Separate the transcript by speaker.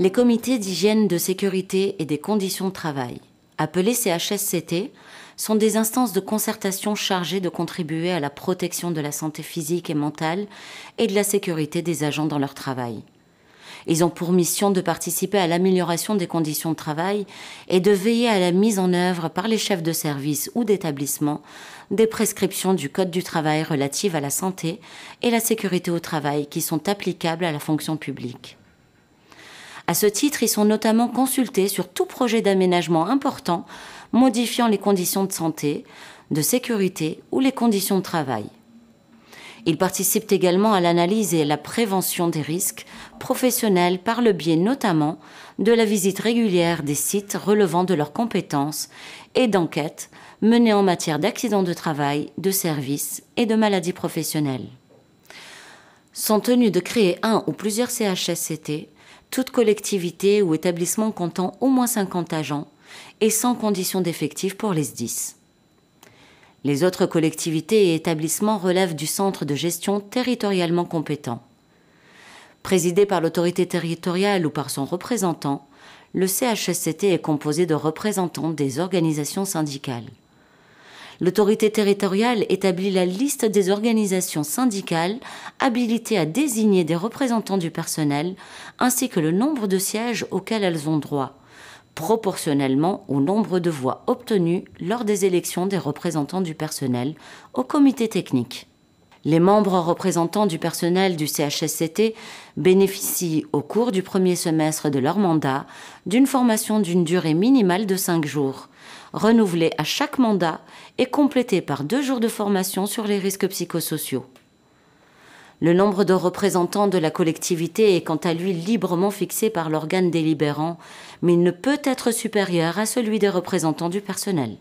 Speaker 1: Les comités d'hygiène de sécurité et des conditions de travail, appelés CHSCT, sont des instances de concertation chargées de contribuer à la protection de la santé physique et mentale et de la sécurité des agents dans leur travail. Ils ont pour mission de participer à l'amélioration des conditions de travail et de veiller à la mise en œuvre par les chefs de service ou d'établissement des prescriptions du Code du travail relative à la santé et la sécurité au travail qui sont applicables à la fonction publique. À ce titre, ils sont notamment consultés sur tout projet d'aménagement important modifiant les conditions de santé, de sécurité ou les conditions de travail. Ils participent également à l'analyse et à la prévention des risques professionnels par le biais notamment de la visite régulière des sites relevant de leurs compétences et d'enquêtes menées en matière d'accidents de travail, de services et de maladies professionnelles. Sont tenus de créer un ou plusieurs CHSCT toute collectivité ou établissement comptant au moins 50 agents et sans condition d'effectif pour les 10. Les autres collectivités et établissements relèvent du centre de gestion territorialement compétent. Présidé par l'autorité territoriale ou par son représentant, le CHSCT est composé de représentants des organisations syndicales. L'autorité territoriale établit la liste des organisations syndicales habilitées à désigner des représentants du personnel, ainsi que le nombre de sièges auxquels elles ont droit, proportionnellement au nombre de voix obtenues lors des élections des représentants du personnel au comité technique. Les membres représentants du personnel du CHSCT bénéficient au cours du premier semestre de leur mandat d'une formation d'une durée minimale de cinq jours, renouvelée à chaque mandat et complétée par deux jours de formation sur les risques psychosociaux. Le nombre de représentants de la collectivité est quant à lui librement fixé par l'organe délibérant, mais il ne peut être supérieur à celui des représentants du personnel.